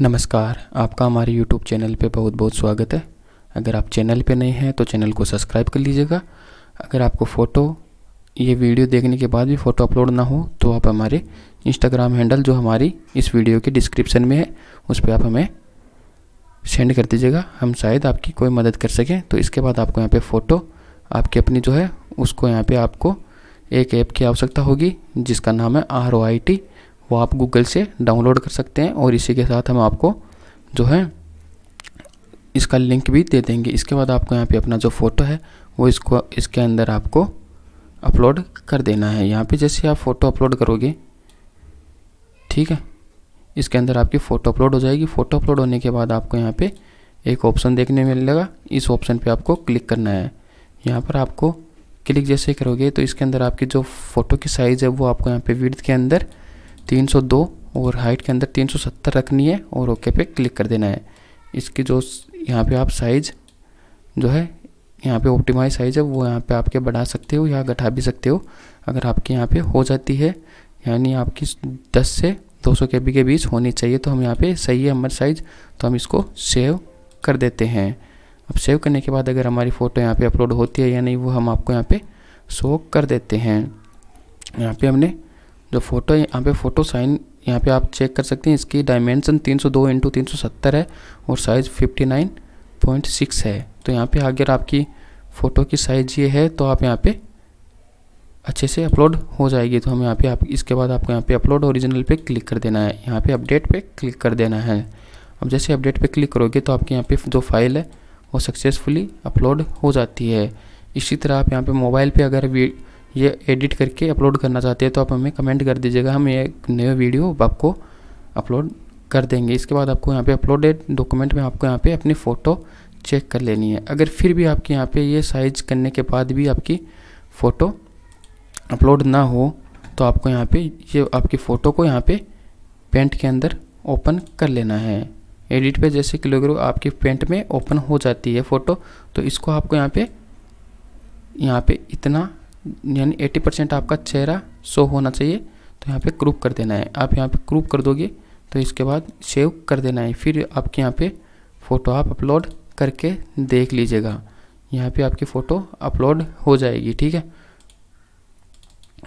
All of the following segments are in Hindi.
नमस्कार आपका हमारे YouTube चैनल पे बहुत बहुत स्वागत है अगर आप चैनल पे नए हैं तो चैनल को सब्सक्राइब कर लीजिएगा अगर आपको फ़ोटो ये वीडियो देखने के बाद भी फ़ोटो अपलोड ना हो तो आप हमारे इंस्टाग्राम हैंडल जो हमारी इस वीडियो के डिस्क्रिप्शन में है उस पर आप हमें सेंड कर दीजिएगा हम शायद आपकी कोई मदद कर सकें तो इसके बाद आपको यहाँ पर फ़ोटो आपकी अपनी जो है उसको यहाँ पर आपको एक ऐप की आवश्यकता होगी जिसका नाम है आर ओ आई टी वो आप गूगल से डाउनलोड कर सकते हैं और इसी के साथ हम आपको जो है इसका लिंक भी दे देंगे इसके बाद आपको यहाँ पे अपना जो फ़ोटो है वो इसको इसके अंदर आपको अपलोड कर देना है यहाँ पे जैसे आप फ़ोटो अपलोड करोगे ठीक है इसके अंदर आपकी फ़ोटो अपलोड हो जाएगी फ़ोटो अपलोड होने के बाद आपको यहाँ पे एक ऑप्शन देखने में मिलेगा इस ऑप्शन पे आपको क्लिक करना है यहाँ पर आपको क्लिक जैसे करोगे तो इसके अंदर आपकी जो फ़ोटो की साइज़ है वो आपको यहाँ पे विर्थ के अंदर 302 और हाइट के अंदर 370 रखनी है और ओके पे क्लिक कर देना है इसकी जो यहाँ पे आप साइज़ जो है यहाँ पे ऑप्टिमाइज साइज़ है वो यहाँ पे आपके बढ़ा सकते हो या घटा भी सकते हो अगर आपके यहाँ पे हो जाती है यानी आपकी 10 से 200 के के बीच होनी चाहिए तो हम यहाँ पे सही है हमारे साइज़ तो हम इसको सेव कर देते हैं अब सेव करने के बाद अगर हमारी फ़ोटो यहाँ पे अपलोड होती है या नहीं वो हम आपको यहाँ पे शो कर देते हैं यहाँ पे हमने जो फोटो है यहाँ पे फोटो साइन यहाँ पे आप चेक कर सकते हैं इसकी डायमेंशन 302 सौ दो इंटू तीन है और साइज़ 59.6 है तो यहाँ पे अगर आपकी फ़ोटो की साइज़ ये है तो आप यहाँ पे अच्छे से अपलोड हो जाएगी तो हम यहाँ पे आप इसके बाद आपको यहाँ पे अपलोड ओरिजिनल पे क्लिक कर देना है यहाँ पे अपडेट पे क्लिक कर देना है अब जैसे अपडेट पे क्लिक करोगे तो आपके यहाँ पे जो फाइल है वो सक्सेसफुली अपलोड हो जाती है इसी तरह आप यहाँ पे मोबाइल पे अगर ये एडिट करके अपलोड करना चाहते हैं तो आप हमें कमेंट कर दीजिएगा हम ये नया वीडियो आपको अपलोड कर देंगे इसके बाद आपको यहाँ पे अपलोडेड डॉक्यूमेंट में आपको यहाँ पे अपनी फ़ोटो चेक कर लेनी है अगर फिर भी आपके यहाँ पे ये साइज करने के बाद भी आपकी फ़ोटो अपलोड ना हो तो आपको यहाँ पे ये आपकी फ़ोटो को यहाँ पे पेंट के अंदर ओपन कर लेना है एडिट पे जैसे क्लिक करो आपकी पेंट में ओपन हो जाती है फ़ोटो तो इसको आपको यहाँ पर यहाँ पे इतना यानी एट्टी परसेंट आपका चेहरा शो होना चाहिए तो यहाँ पे क्रूप कर देना है आप यहाँ पे क्रूप कर दोगे तो इसके बाद सेव कर देना है फिर आपके यहाँ पे फ़ोटो आप अपलोड करके देख लीजिएगा यहाँ पे आपकी फ़ोटो अपलोड हो जाएगी ठीक है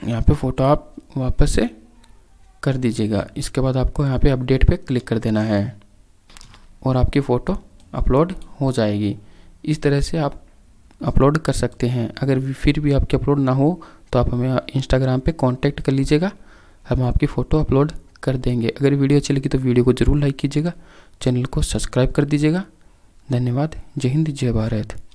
यहाँ पे फ़ोटो आप वापस से कर दीजिएगा इसके बाद आपको यहाँ पे अपडेट पे क्लिक कर देना है और आपकी फ़ोटो अपलोड हो जाएगी इस तरह से आप अपलोड कर सकते हैं अगर भी फिर भी आपके अपलोड ना हो तो आप हमें इंस्टाग्राम पे कांटेक्ट कर लीजिएगा हम आपकी फ़ोटो अपलोड कर देंगे अगर वीडियो अच्छी लगी तो वीडियो को ज़रूर लाइक कीजिएगा चैनल को सब्सक्राइब कर दीजिएगा धन्यवाद जय हिंद जय भारत